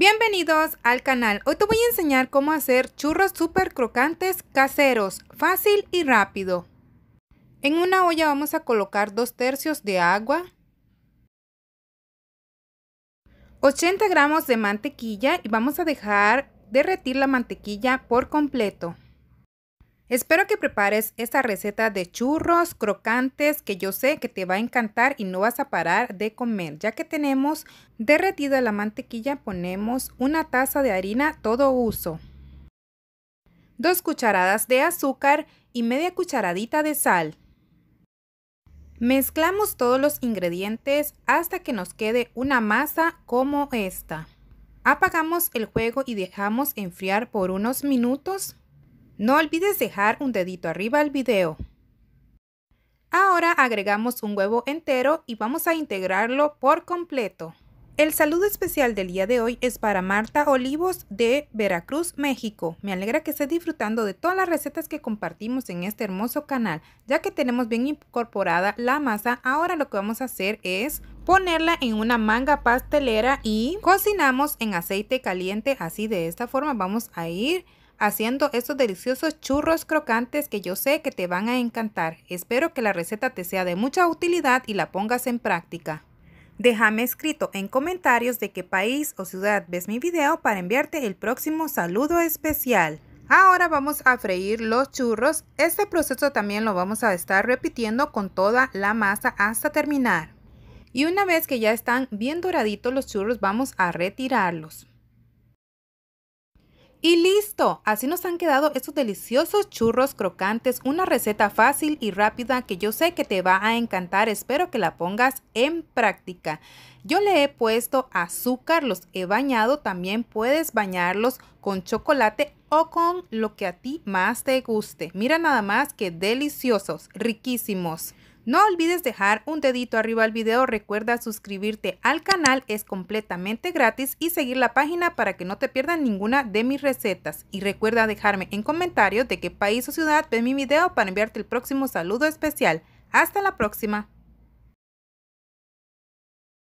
Bienvenidos al canal. Hoy te voy a enseñar cómo hacer churros super crocantes caseros, fácil y rápido. En una olla vamos a colocar 2 tercios de agua, 80 gramos de mantequilla y vamos a dejar derretir la mantequilla por completo. Espero que prepares esta receta de churros crocantes que yo sé que te va a encantar y no vas a parar de comer. Ya que tenemos derretida la mantequilla, ponemos una taza de harina todo uso, dos cucharadas de azúcar y media cucharadita de sal. Mezclamos todos los ingredientes hasta que nos quede una masa como esta. Apagamos el juego y dejamos enfriar por unos minutos. No olvides dejar un dedito arriba al video. Ahora agregamos un huevo entero y vamos a integrarlo por completo. El saludo especial del día de hoy es para Marta Olivos de Veracruz, México. Me alegra que estés disfrutando de todas las recetas que compartimos en este hermoso canal. Ya que tenemos bien incorporada la masa, ahora lo que vamos a hacer es ponerla en una manga pastelera y cocinamos en aceite caliente. Así de esta forma vamos a ir haciendo estos deliciosos churros crocantes que yo sé que te van a encantar. Espero que la receta te sea de mucha utilidad y la pongas en práctica. Déjame escrito en comentarios de qué país o ciudad ves mi video para enviarte el próximo saludo especial. Ahora vamos a freír los churros. Este proceso también lo vamos a estar repitiendo con toda la masa hasta terminar. Y una vez que ya están bien doraditos los churros, vamos a retirarlos. Y listo, así nos han quedado estos deliciosos churros crocantes, una receta fácil y rápida que yo sé que te va a encantar, espero que la pongas en práctica. Yo le he puesto azúcar, los he bañado, también puedes bañarlos con chocolate o con lo que a ti más te guste. Mira nada más que deliciosos, riquísimos. No olvides dejar un dedito arriba al video, recuerda suscribirte al canal, es completamente gratis y seguir la página para que no te pierdas ninguna de mis recetas. Y recuerda dejarme en comentarios de qué país o ciudad ves mi video para enviarte el próximo saludo especial. Hasta la próxima.